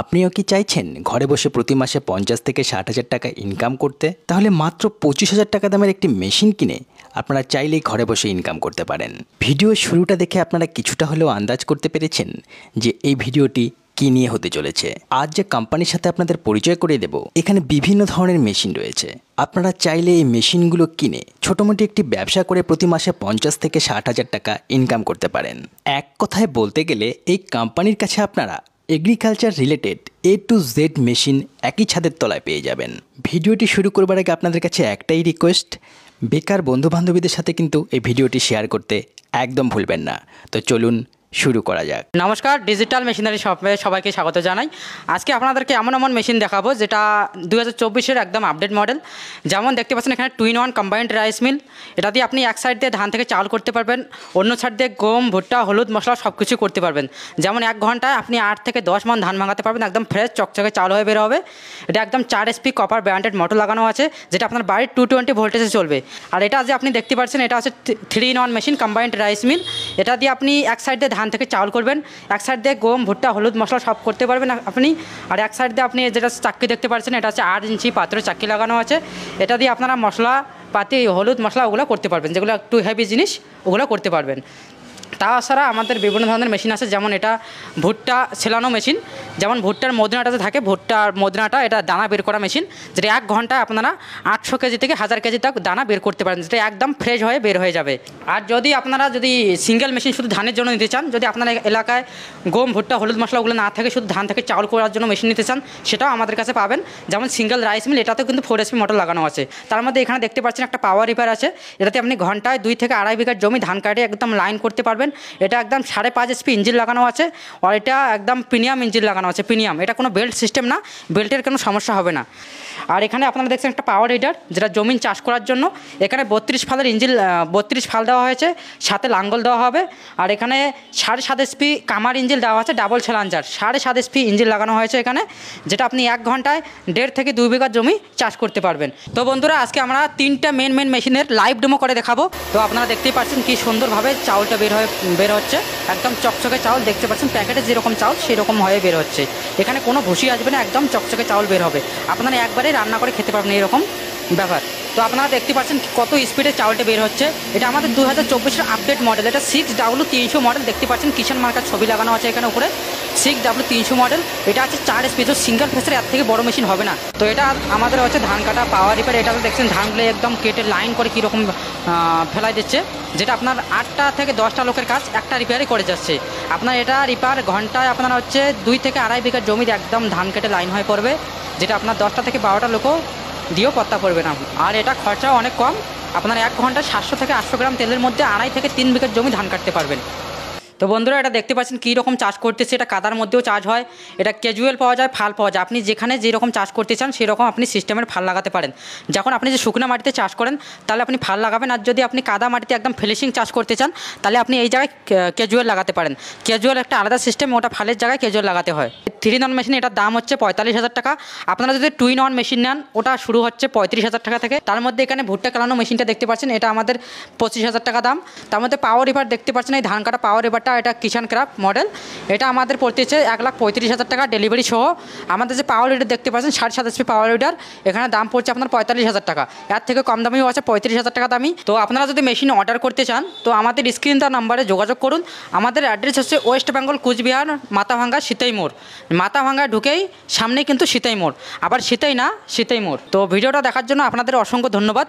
আপনিও কি চাইছেন ঘরে বসে প্রতি মাসে পঞ্চাশ থেকে ষাট হাজার টাকা ইনকাম করতে তাহলে মাত্র পঁচিশ হাজার টাকা দামের একটি মেশিন কিনে আপনারা চাইলেই ঘরে বসে ইনকাম করতে পারেন ভিডিও শুরুটা দেখে আপনারা কিছুটা হলেও আন্দাজ করতে পেরেছেন যে এই ভিডিওটি কি নিয়ে হতে চলেছে আজ যে কোম্পানির সাথে আপনাদের পরিচয় করিয়ে দেব এখানে বিভিন্ন ধরনের মেশিন রয়েছে আপনারা চাইলে এই মেশিনগুলো কিনে ছোটোমোটি একটি ব্যবসা করে প্রতি মাসে পঞ্চাশ থেকে ষাট হাজার টাকা ইনকাম করতে পারেন এক কথায় বলতে গেলে এই কোম্পানির কাছে আপনারা agriculture related A to Z machine একই ছাদের তলায় পেয়ে যাবেন ভিডিওটি শুরু করবার আগে আপনাদের কাছে একটাই রিকোয়েস্ট বেকার বন্ধুবান্ধবীদের সাথে কিন্তু এই ভিডিওটি শেয়ার করতে একদম ভুলবেন না তো চলুন শুরু করা যাক নমস্কার ডিজিটাল মেশিনারি শপে সবাইকে স্বাগত জানাই আজকে আপনাদেরকে এমন এমন মেশিন দেখাবো যেটা দু হাজার একদম আপডেট মডেল যেমন দেখতে পাচ্ছেন এখানে two in one combined rice mill এটা দিয়ে আপনি এক সাইড দিয়ে ধান থেকে চাল করতে পারবেন অন্য সাইড দিয়ে গম ভুট্টা হলুদ মশলা সব কিছু করতে পারবেন যেমন এক ঘন্টায় আপনি আট থেকে দশ মন ধান ভাঙাতে পারবেন একদম ফ্রেশ চকচকে চাল হয়ে বেরোবে হবে এটা একদম চার এসপি কপার ব্র্যান্ডেড মোটর লাগানো আছে যেটা আপনার বাড়ির টু টোয়েন্টি ভোল্টেজে চলবে আর এটা যে আপনি দেখতে পাচ্ছেন এটা আছে three in one machine combined rice mill এটা দিয়ে আপনি এক সাইড দিয়ে ধান থেকে চাউল করবেন এক সাইড দিয়ে গম ভুট্টা হলুদ মশলা সব করতে পারবেন আপনি আর এক সাইড দিয়ে আপনি যেটা চাকরি দেখতে পাচ্ছেন এটা হচ্ছে আট ইঞ্চি পাত্র চাক্কি লাগানো আছে এটা দিয়ে আপনারা মশলা পাতি হলুদ মশলা ওগুলো করতে পারবেন যেগুলো একটু হেভি জিনিস ওগুলো করতে পারবেন তাছাড়া আমাদের বিভিন্ন ধরনের মেশিন আছে যেমন এটা ভুট্টা ছেলানো মেশিন যেমন ভুট্টার মদনাটাতে থাকে ভুট্টার মদনাটা এটা দানা বের করা মেশিন যেটা এক ঘন্টা আপনারা আটশো কেজি থেকে হাজার কেজি তাক দানা বের করতে পারেন যেটা একদম ফ্রেশ হয়ে বের হয়ে যাবে আর যদি আপনারা যদি সিঙ্গেল মেশিন শুধু ধানের জন্য নিতে চান যদি আপনার এলাকায় গম ভুট্টা হলুদ মশলাগুলো না থাকে শুধু ধান থেকে চাউল করার জন্য মেশিন নিতে চান সেটাও আমাদের কাছে পাবেন যেমন সিঙ্গেল রাইস মিল এটাতেও কিন্তু ফোর এসপি মোটর লাগানো আছে তার মধ্যে এখানে দেখতে পাচ্ছেন একটা পাওয়ার রিপার আছে এটাতে আপনি ঘন্টায় দুই থেকে আড়াই বিঘার জমি ধান কাটে একদম লাইন করতে পারবেন পাবেন এটা একদম সাড়ে পাঁচ এসপি ইঞ্জিন লাগানো আছে আর এটা একদম প্রিমিয়াম ইঞ্জিন লাগানো আছে প্রিমিয়াম এটা কোনো বেল্ট সিস্টেম না বেল্টের কোনো সমস্যা হবে না আর এখানে আপনারা দেখছেন একটা পাওয়ার রিডার যেটা জমিন চাষ করার জন্য এখানে বত্রিশ ফালের ইঞ্জিল বত্রিশ ফাল দেওয়া হয়েছে সাথে লাঙ্গল দেওয়া হবে আর এখানে সাড়ে সাত এসপি কামার ইঞ্জিল দেওয়া আছে ডাবল ছেলাঞ্জার সাড়ে সাত এসপি ইঞ্জিল লাগানো হয়েছে এখানে যেটা আপনি এক ঘন্টায় দেড় থেকে দুই বিঘা জমি চাষ করতে পারবেন তো বন্ধুরা আজকে আমরা তিনটা মেন মেন মেশিনের লাইভ ডেমো করে দেখাবো তো আপনারা দেখতেই পাচ্ছেন কি সুন্দরভাবে চাউলটা বের হয়ে বের হচ্ছে একদম চকচকে চাউল দেখতে পাচ্ছেন প্যাকেটে যেরকম চাউল সেরকম হয়ে বের হচ্ছে এখানে কোনো ভুসি আসবে না একদম চকচকে চাউল বের হবে আপনারা একবারে রান্না করে খেতে পারবেন এরকম ব্যাপার তো আপনারা দেখতে পাচ্ছেন কত স্পিডে চাউলটা বের হচ্ছে এটা আমাদের দু হাজার চব্বিশের আপডেট মডেল এটা সিক্স ডাব্লু তিনশো মডেল দেখতে পাচ্ছেন কিষান মার্কার ছবি লাগানো আছে এখানে উপরে সিক্স ডাব্লু তিনশো মডেল এটা আছে চার স্পিড তো সিঙ্গেল ফেসের এর থেকে বড় মেশিন হবে না তো এটা আমাদের হচ্ছে ধান কাটা পাওয়ার রিপেয়ার এটাতে দেখছেন ধানগুলো একদম কেটে লাইন করে কীরকম ফেলাই দিচ্ছে যেটা আপনার আটটা থেকে দশটা লোকের কাজ একটা রিপেয়ারই করে যাচ্ছে আপনার এটা রিপেয়ার ঘন্টায় আপনার হচ্ছে দুই থেকে আড়াই বিঘা জমির একদম ধান কেটে লাইন হয়ে পড়বে যেটা আপনার দশটা থেকে বারোটা লোকও দিয়েও পত্তা পড়বে না আর এটা খরচাও অনেক কম আপনার এক ঘন্টায় সাতশো থেকে আটশো গ্রাম তেলের মধ্যে আড়াই থেকে তিন বিঘের জমি ধান কাটতে পারবেন তো বন্ধুরা এটা দেখতে পাচ্ছেন কী রকম চাষ করতেছে এটা কাদার মধ্যেও চাষ হয় এটা ক্যাজুয়াল পাওয়া যায় ফাল পাওয়া যায় আপনি যেখানে যেরকম চাষ করতে চান সেরকম আপনি সিস্টেমের ফাল লাগাতে পারেন যখন আপনি যে শুকনো মাটিতে চাষ করেন তাহলে আপনি ফাল লাগাবেন আর যদি আপনি কাদা মাটিতে একদম ফিলিশিং চাষ করতে চান তাহলে আপনি এই জায়গায় ক্যাজুয়াল লাগাতে পারেন ক্যাজুয়াল একটা আলাদা সিস্টেম ওটা ফালের জায়গায় ক্যাজুয়াল লাগাতে হয় থ্রি নন মেশিন এটার দাম হচ্ছে পঁয়তাল্লিশ হাজার টাকা আপনারা যদি টুই নন মেশিন নেন ওটা শুরু হচ্ছে পঁয়ত্রিশ হাজার টাকা থেকে তার মধ্যে এখানে ভুট্টা কালানো মেশিনটা দেখতে পাচ্ছেন এটা আমাদের পঁচিশ হাজার টাকা দাম তার মধ্যে পাওয়ার রিভার দেখতে পাচ্ছেন এই ধান কাটা পাওয়ার রিভারটা এটা কিষান ক্রাফ্ট মডেল এটা আমাদের পড়তেছে এক লাখ পঁয়ত্রিশ হাজার টাকা ডেলিভারি সহ আমাদের যে পাওয়ার রিডার দেখতে পাচ্ছেন ষাট সাত এসপি পাওয়ার রিডার এখানে দাম পড়ছে আপনার পঁয়তাল্লিশ হাজার টাকা এর থেকে কম দামিও আছে পঁয়ত্রিশ হাজার টাকা দামি তো আপনারা যদি মেশিন অর্ডার করতে চান তো আমাদের স্ক্রিন তার নাম্বারে যোগাযোগ করুন আমাদের অ্যাড্রেস হচ্ছে ওয়েস্ট বেঙ্গল কুচবিহার মাথাভাঙ্গা সীতাইমোড় মোড় মাথা ভাঙা ঢুকেই সামনে কিন্তু সীতাই মোড় আবার সীতাই না সীতাই মোড় তো ভিডিওটা দেখার জন্য আপনাদের অসংখ্য ধন্যবাদ